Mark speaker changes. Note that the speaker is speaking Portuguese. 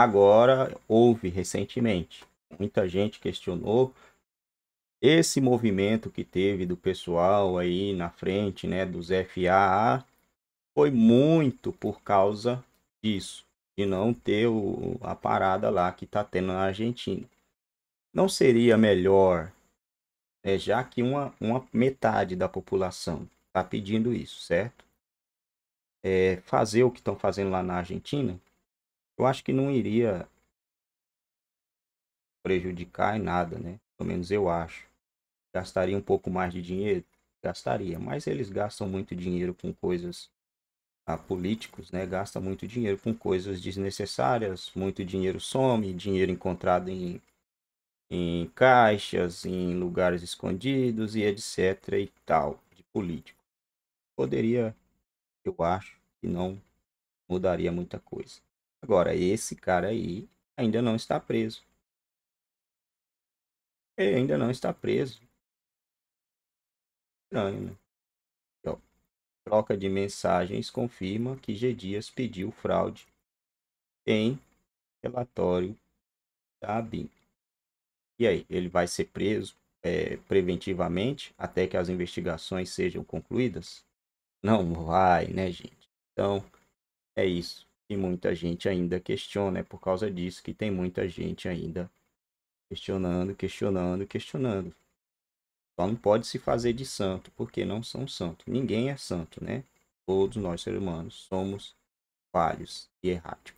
Speaker 1: Agora, houve recentemente, muita gente questionou esse movimento que teve do pessoal aí na frente, né, dos FAA, foi muito por causa disso, de não ter o, a parada lá que está tendo na Argentina. Não seria melhor, né, já que uma, uma metade da população está pedindo isso, certo? É, fazer o que estão fazendo lá na Argentina, eu acho que não iria prejudicar em nada, né? Pelo menos eu acho. Gastaria um pouco mais de dinheiro? Gastaria, mas eles gastam muito dinheiro com coisas a ah, políticos, né? Gasta muito dinheiro com coisas desnecessárias, muito dinheiro some, dinheiro encontrado em, em caixas, em lugares escondidos e etc e tal, de político. Poderia, eu acho, que não mudaria muita coisa. Agora, esse cara aí ainda não está preso. Ele ainda não está preso. Estranho, né? Então, troca de mensagens confirma que G. Dias pediu fraude em relatório da BIM. E aí, ele vai ser preso é, preventivamente até que as investigações sejam concluídas? Não vai, né, gente? Então, é isso. E muita gente ainda questiona, é por causa disso que tem muita gente ainda questionando, questionando, questionando. Só não pode se fazer de santo, porque não são santos. Ninguém é santo, né? Todos nós, seres humanos, somos falhos e erráticos.